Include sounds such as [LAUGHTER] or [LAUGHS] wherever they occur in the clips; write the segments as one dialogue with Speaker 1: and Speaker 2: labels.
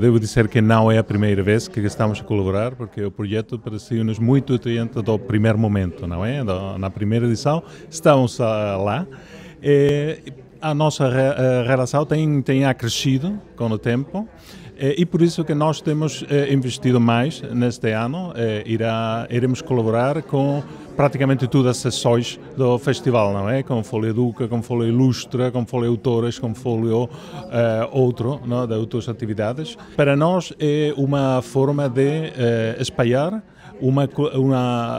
Speaker 1: Devo dizer que não é a primeira vez que estamos a colaborar, porque o projeto pareceu-nos muito atraente do primeiro momento, não é? Na primeira edição, estamos ah, lá. a nossa relação tem, tem acrescido com o tempo e por isso que nós temos eh, investido mais neste ano. Eh, irá, iremos colaborar com praticamente tudo as sessões do festival, não é? Como foi Educa, como foi Ilustra, como foi Autores, como foi uh, outro, não? É? de outras atividades. Para nós é uma forma de uh, espalhar uma, uma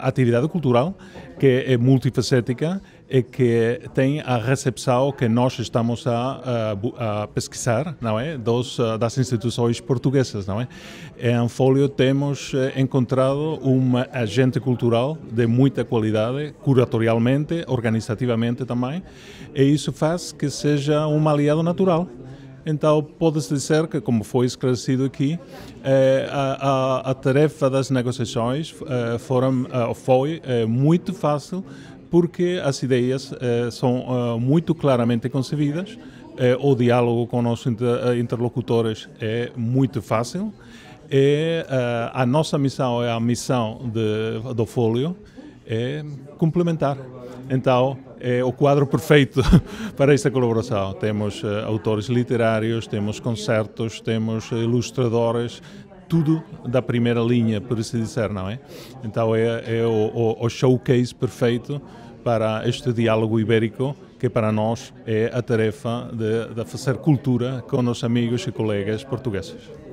Speaker 1: uh, atividade cultural que é multifacética e que tem a recepção que nós estamos a, a, a pesquisar, não é, Dos, das instituições portuguesas, não é? Em Folio temos encontrado um agente cultural de muita qualidade, curatorialmente, organizativamente também, e isso faz que seja um aliado natural. Então, pode-se dizer que, como foi esclarecido aqui, eh, a, a, a tarefa das negociações eh, foram, eh, foi muito fácil porque as ideias são muito claramente concebidas, o diálogo com os interlocutores é muito fácil é a, eh, a nossa missão, é a missão de, do Folio, é complementar. Então, é o quadro perfeito [LAUGHS] para esta colaboração. Temos uh, autores literários, temos concertos, temos eh, ilustradores, tudo da primeira linha, por se assim dizer, não é? Então, é, é o, o, o showcase perfeito para este diálogo ibérico, que para nós é a tarefa de, de fazer cultura com os amigos e colegas portugueses.